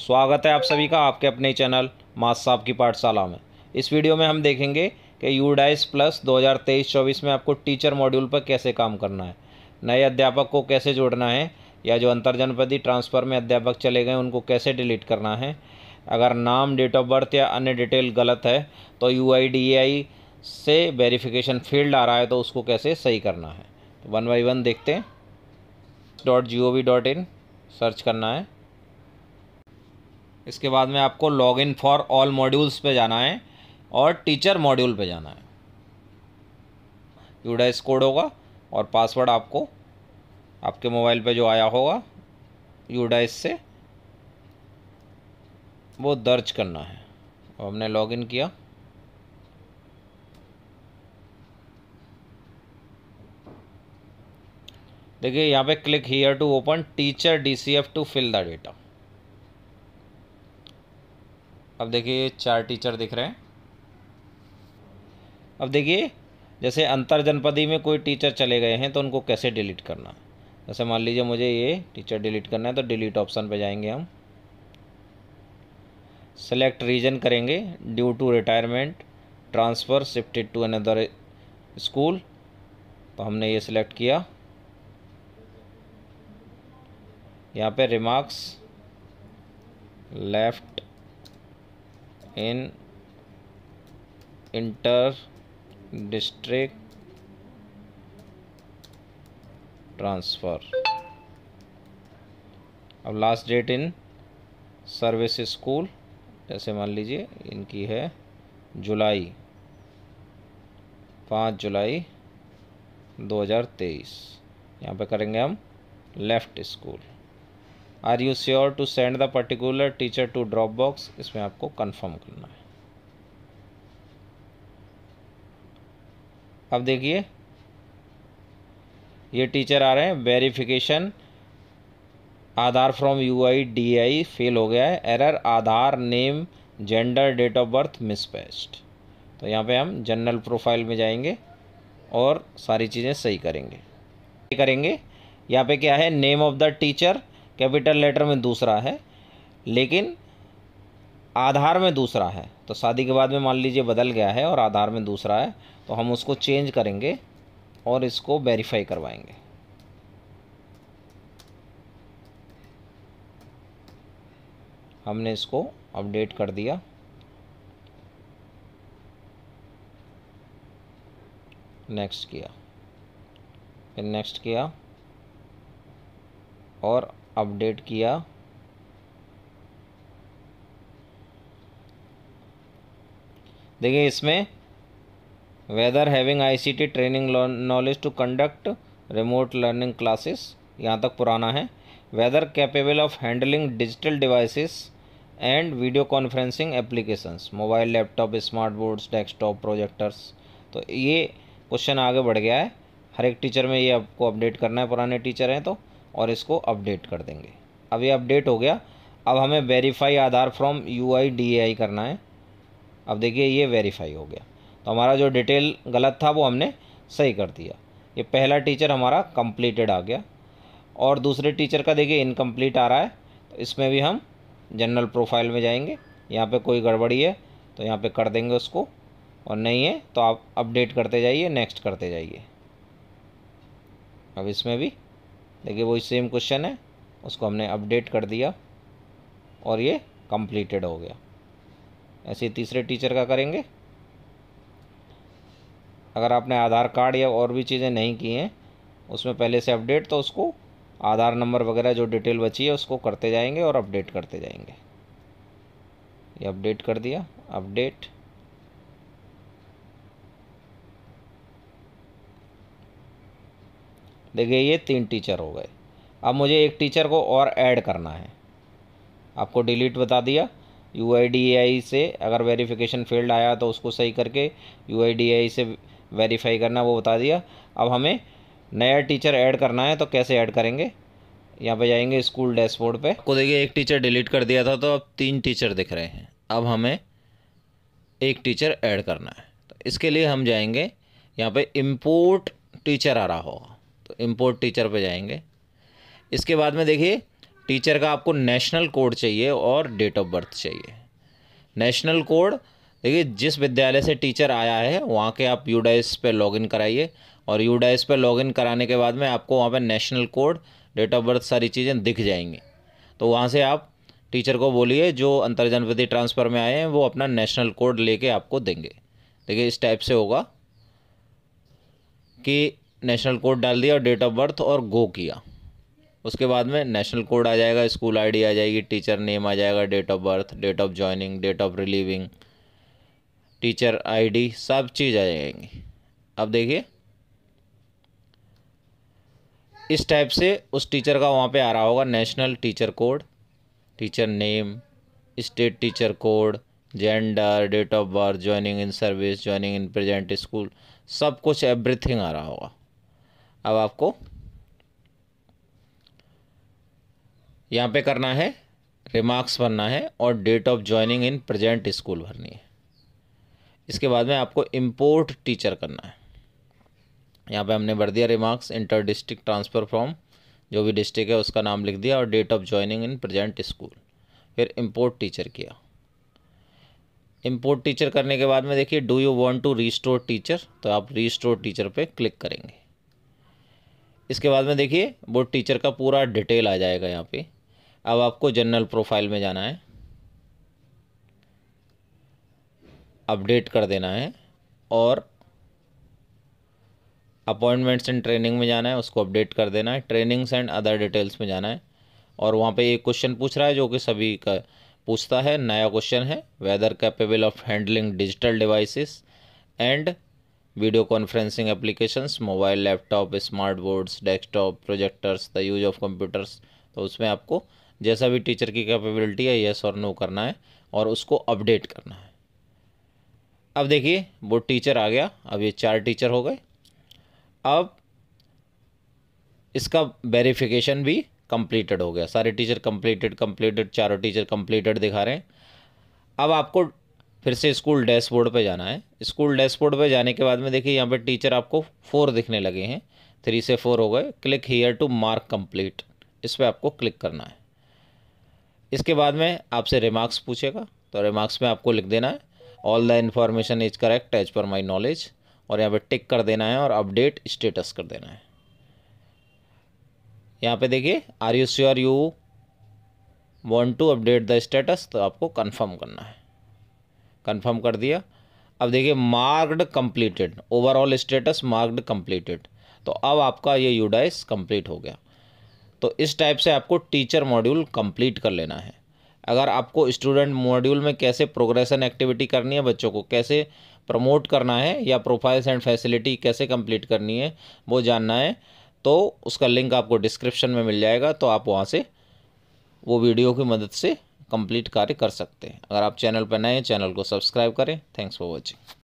स्वागत है आप सभी का आपके अपने चैनल मास साहब की पाठशाला में इस वीडियो में हम देखेंगे कि यूडाइस प्लस 2023-24 में आपको टीचर मॉड्यूल पर कैसे काम करना है नए अध्यापक को कैसे जोड़ना है या जो अंतर्जनपदी ट्रांसफ़र में अध्यापक चले गए उनको कैसे डिलीट करना है अगर नाम डेट ऑफ बर्थ या अन्य डिटेल गलत है तो यू से वेरिफिकेशन फील्ड आ रहा है तो उसको कैसे सही करना है तो वन बाई वन देखते हैं dot G O V dot in search करना है इसके बाद में आपको log in for all modules पे जाना है और टीचर मॉड्यूल पे जाना है यूडाइस कोड होगा और पासवर्ड आपको आपके मोबाइल पे जो आया होगा यूडाइस से वो दर्ज करना है और हमने लॉगिन किया देखिए यहाँ पे click here to open teacher D C F to fill the data अब देखिए चार टीचर दिख रहे हैं अब देखिए जैसे अंतर जनपदी में कोई टीचर चले गए हैं तो उनको कैसे डिलीट करना जैसे मान लीजिए मुझे ये टीचर डिलीट करना है तो डिलीट ऑप्शन पे जाएंगे हम सेलेक्ट रीजन करेंगे due to retirement transfer shifted to another school तो हमने ये सिलेक्ट किया यहाँ पे remarks left in inter district transfer अब last date in service school जैसे मान लीजिए इनकी है जुलाई पाँच जुलाई 2023 यहाँ पर करेंगे हम left school are you sure to send the particular teacher to drop box इसमें आपको कंफर्म करना है अब देखिए ये टीचर आ रहे हैं verification Aadhaar from U I D I fail हो गया है error Aadhaar name gender date of birth मिसपेस्ट तो यहाँ पे हम जनरल प्रोफाइल में जाएंगे और सारी चीज़ें सही करेंगे करेंगे यहाँ पे क्या है name of the teacher capital letter में दूसरा है लेकिन आधार में दूसरा है तो शादी के बाद में मान लीजिए बदल गया है और आधार में दूसरा है तो हम उसको चेंज करेंगे और इसको वेरीफाई करवाएंगे हमने इसको अपडेट कर दिया नेक्स्ट किया फिर नेक्स्ट किया और अपडेट किया देखिए इसमें whether having ICT training knowledge to conduct remote learning classes यहाँ तक पुराना है whether capable of handling digital devices and video conferencing applications mobile laptop smart boards desktop projectors तो ये क्वेश्चन आगे बढ़ गया है हर एक टीचर में ये आपको अपडेट करना है पुराने टीचर हैं तो और इसको अपडेट कर देंगे अब ये अपडेट हो गया अब हमें verify Aadhaar from U I D I करना है अब देखिए ये वेरीफाई हो गया तो हमारा जो डिटेल गलत था वो हमने सही कर दिया ये पहला टीचर हमारा कंप्लीटेड आ गया और दूसरे टीचर का देखिए इनकम्प्लीट आ रहा है तो इसमें भी हम जनरल प्रोफाइल में जाएंगे यहाँ पे कोई गड़बड़ी है तो यहाँ पे कर देंगे उसको और नहीं है तो आप अपडेट करते जाइए नेक्स्ट करते जाइए अब इसमें भी देखिए वही सेम क्वेश्चन है उसको हमने अपडेट कर दिया और ये कंप्लीटेड हो गया ऐसे तीसरे टीचर का करेंगे अगर आपने आधार कार्ड या और भी चीज़ें नहीं की हैं उसमें पहले से अपडेट तो उसको आधार नंबर वगैरह जो डिटेल बची है उसको करते जाएंगे और अपडेट करते जाएंगे ये अपडेट कर दिया अपडेट देखिए ये तीन टीचर हो गए अब मुझे एक टीचर को और ऐड करना है आपको डिलीट बता दिया यू से अगर वेरिफिकेशन फील्ड आया तो उसको सही करके यू से वेरीफाई करना वो बता दिया अब हमें नया टीचर ऐड करना है तो कैसे ऐड करेंगे यहाँ पे जाएंगे स्कूल डैशबोर्ड पे को देखिए एक टीचर डिलीट कर दिया था तो अब तीन टीचर दिख रहे हैं अब हमें एक टीचर ऐड करना है तो इसके लिए हम जाएंगे यहाँ पे इंपोर्ट टीचर आ रहा होगा इम्पोर्ट टीचर पे जाएंगे इसके बाद में देखिए टीचर का आपको नेशनल कोड चाहिए और डेट ऑफ बर्थ चाहिए नेशनल कोड देखिए जिस विद्यालय से टीचर आया है वहाँ के आप यूडाइस पे लॉगिन कराइए और यूडाइस पे लॉगिन कराने के बाद में आपको वहाँ पे national code date of birth सारी चीज़ें दिख जाएंगी तो वहाँ से आप टीचर को बोलिए जो अंतर्जन ट्रांसफ़र में आए हैं वो अपना नेशनल कोड लेके आपको देंगे देखिए इस टाइप से होगा कि नेशनल कोड डाल दिया और डेट ऑफ बर्थ और गो किया उसके बाद में नेशनल कोड आ जाएगा स्कूल आईडी आ जाएगी टीचर नेम आ जाएगा date of birth date of joining date of relieving teacher ID सब चीज़ आ जाएंगी अब देखिए इस टाइप से उस टीचर का वहाँ पे आ रहा होगा national teacher code teacher name state teacher code gender date of birth joining in service joining in present school सब कुछ एवरीथिंग आ रहा होगा अब आपको यहाँ पे करना है रिमार्क्स भरना है और date of joining in present school भरनी है इसके बाद में आपको इम्पोर्ट टीचर करना है यहाँ पे हमने भर दिया remarks inter district transfer form जो भी डिस्ट्रिक्ट है उसका नाम लिख दिया और date of joining in present school फिर इम्पोर्ट टीचर किया इम्पोर्ट टीचर करने के बाद में देखिए do you want to restore teacher तो आप रीस्टोर टीचर पर क्लिक करेंगे इसके बाद में देखिए बोर्ड टीचर का पूरा डिटेल आ जाएगा यहाँ पे अब आपको जनरल प्रोफाइल में जाना है अपडेट कर देना है और अपॉइंटमेंट्स एंड ट्रेनिंग में जाना है उसको अपडेट कर देना है ट्रेनिंग्स एंड अदर डिटेल्स में जाना है और वहाँ पे एक क्वेश्चन पूछ रहा है जो कि सभी का पूछता है नया क्वेश्चन है whether capable of handling digital devices and video conferencing applications mobile laptop smart boards desktop projectors the use of computers तो उसमें आपको जैसा भी टीचर की कैपेबिलिटी है येस और नो करना है और उसको अपडेट करना है अब देखिए वो टीचर आ गया अब ये चार टीचर हो गए अब इसका वेरिफिकेशन भी कंप्लीटेड हो गया सारे टीचर कंप्लीटेड कंप्लीटेड चारों टीचर कंप्लीटेड दिखा रहे हैं अब आपको फिर से स्कूल डैशबोर्ड पे जाना है स्कूल डैशबोर्ड पे जाने के बाद में देखिए यहाँ पे टीचर आपको फोर दिखने लगे हैं थ्री से फोर हो गए click here to mark complete इस पर आपको क्लिक करना है इसके बाद में आपसे रिमार्क्स पूछेगा तो रिमार्क्स में आपको लिख देना है all the information is correct as per my knowledge और यहाँ पर टिक कर देना है और अपडेट स्टेटस कर देना है यहाँ पर देखिए are you sure you want to update the status तो आपको कन्फर्म करना है कंफर्म कर दिया अब देखिए marked completed overall status marked completed तो अब आपका ये यूडाइस कंप्लीट हो गया तो इस टाइप से आपको टीचर मॉड्यूल कंप्लीट कर लेना है अगर आपको स्टूडेंट मॉड्यूल में कैसे प्रोग्रेसन एक्टिविटी करनी है बच्चों को कैसे प्रमोट करना है या प्रोफाइल्स एंड फैसिलिटी कैसे कंप्लीट करनी है वो जानना है तो उसका लिंक आपको डिस्क्रिप्शन में मिल जाएगा तो आप वहाँ से वो वीडियो की मदद से कंप्लीट कार्य कर सकते हैं अगर आप चैनल पर नए हैं चैनल को सब्सक्राइब करें थैंक्स फॉर वॉचिंग